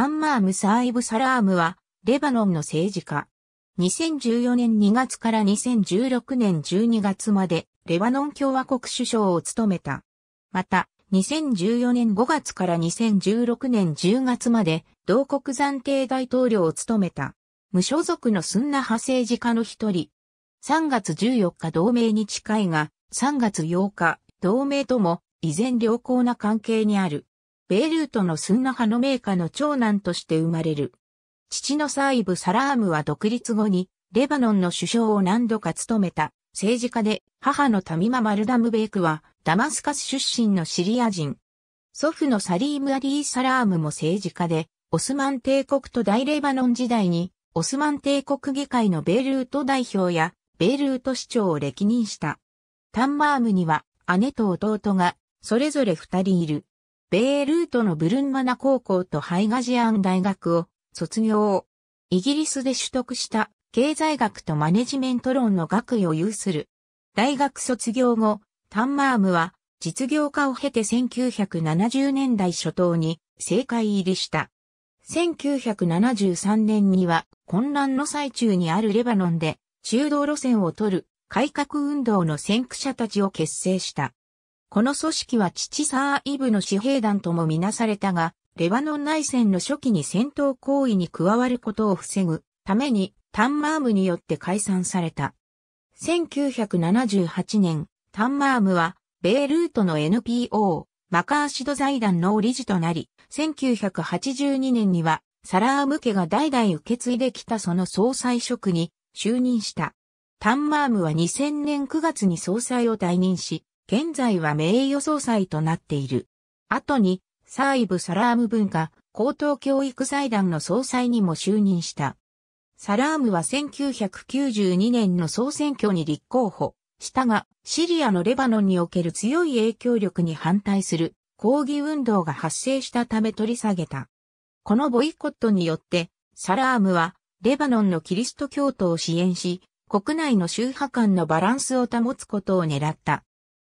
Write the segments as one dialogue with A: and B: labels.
A: タンマーム・サーイブ・サラームは、レバノンの政治家。2014年2月から2016年12月まで、レバノン共和国首相を務めた。また、2014年5月から2016年10月まで、同国暫定大統領を務めた。無所属のスンナ派政治家の一人。3月14日同盟に近いが、3月8日、同盟とも依然良好な関係にある。ベイルートのスンナ派の名家の長男として生まれる。父のサーイブ・サラームは独立後に、レバノンの首相を何度か務めた政治家で、母のタミマ・マルダムベイクは、ダマスカス出身のシリア人。祖父のサリーム・アリー・サラームも政治家で、オスマン帝国と大レバノン時代に、オスマン帝国議会のベイルート代表や、ベイルート市長を歴任した。タンマームには、姉と弟が、それぞれ二人いる。ベイルートのブルンマナ高校とハイガジアン大学を卒業。イギリスで取得した経済学とマネジメント論の学位を有する。大学卒業後、タンマームは実業家を経て1970年代初頭に政界入りした。1973年には混乱の最中にあるレバノンで中道路線を取る改革運動の先駆者たちを結成した。この組織は父サーイブの私兵団ともみなされたが、レバノン内戦の初期に戦闘行為に加わることを防ぐためにタンマームによって解散された。1978年、タンマームはベイルートの NPO マカーシド財団の理事となり、1982年にはサラーム家が代々受け継いできたその総裁職に就任した。タンマームは2000年9月に総裁を退任し、現在は名誉総裁となっている。後に、サーイブ・サラーム文化高等教育財団の総裁にも就任した。サラームは1992年の総選挙に立候補したが、シリアのレバノンにおける強い影響力に反対する抗議運動が発生したため取り下げた。このボイコットによって、サラームはレバノンのキリスト教徒を支援し、国内の宗派間のバランスを保つことを狙った。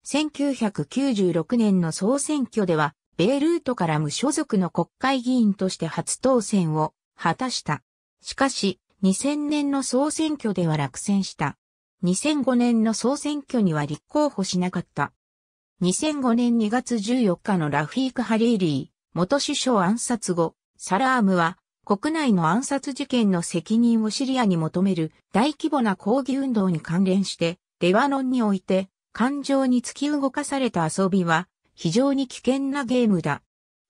A: 1996年の総選挙では、ベイルートから無所属の国会議員として初当選を果たした。しかし、2000年の総選挙では落選した。2005年の総選挙には立候補しなかった。2005年2月14日のラフィーク・ハリーリー、元首相暗殺後、サラームは国内の暗殺事件の責任をシリアに求める大規模な抗議運動に関連して、レバノンにおいて感情に突き動かされた遊びは非常に危険なゲームだ。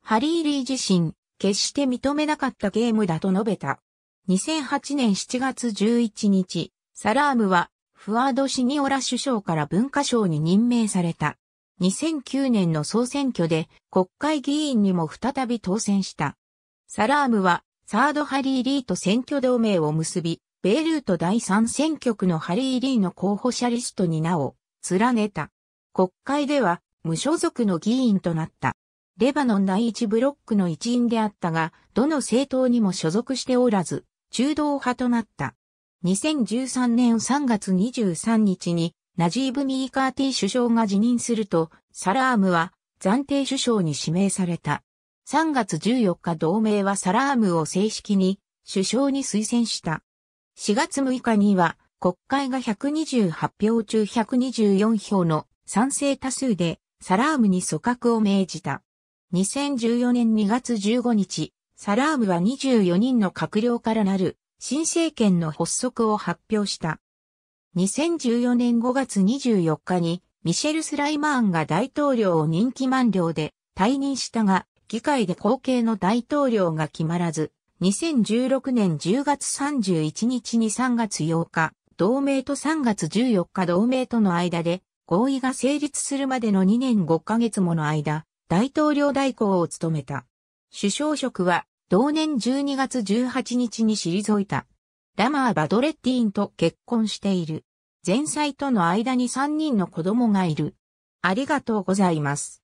A: ハリー・リー自身、決して認めなかったゲームだと述べた。2008年7月11日、サラームはフワード・シニオラ首相から文化省に任命された。2009年の総選挙で国会議員にも再び当選した。サラームはサードハリー・リーと選挙同盟を結び、ベイルート第3選挙区のハリー・リーの候補者リストに名を連ねた。国会では無所属の議員となった。レバノン第一ブロックの一員であったが、どの政党にも所属しておらず、中道派となった。2013年3月23日に、ナジーブ・ミーカーティ首相が辞任すると、サラームは暫定首相に指名された。3月14日同盟はサラームを正式に首相に推薦した。4月6日には国会が128票中124票の賛成多数でサラームに組閣を命じた。2014年2月15日、サラームは24人の閣僚からなる新政権の発足を発表した。2014年5月24日にミシェル・スライマーンが大統領を任期満了で退任したが、議会で後継の大統領が決まらず、2016年10月31日に3月8日、同盟と3月14日同盟との間で合意が成立するまでの2年5ヶ月もの間、大統領代行を務めた。首相職は同年12月18日に退いた。ラマー・バドレッティーンと結婚している。前妻との間に3人の子供がいる。ありがとうございます。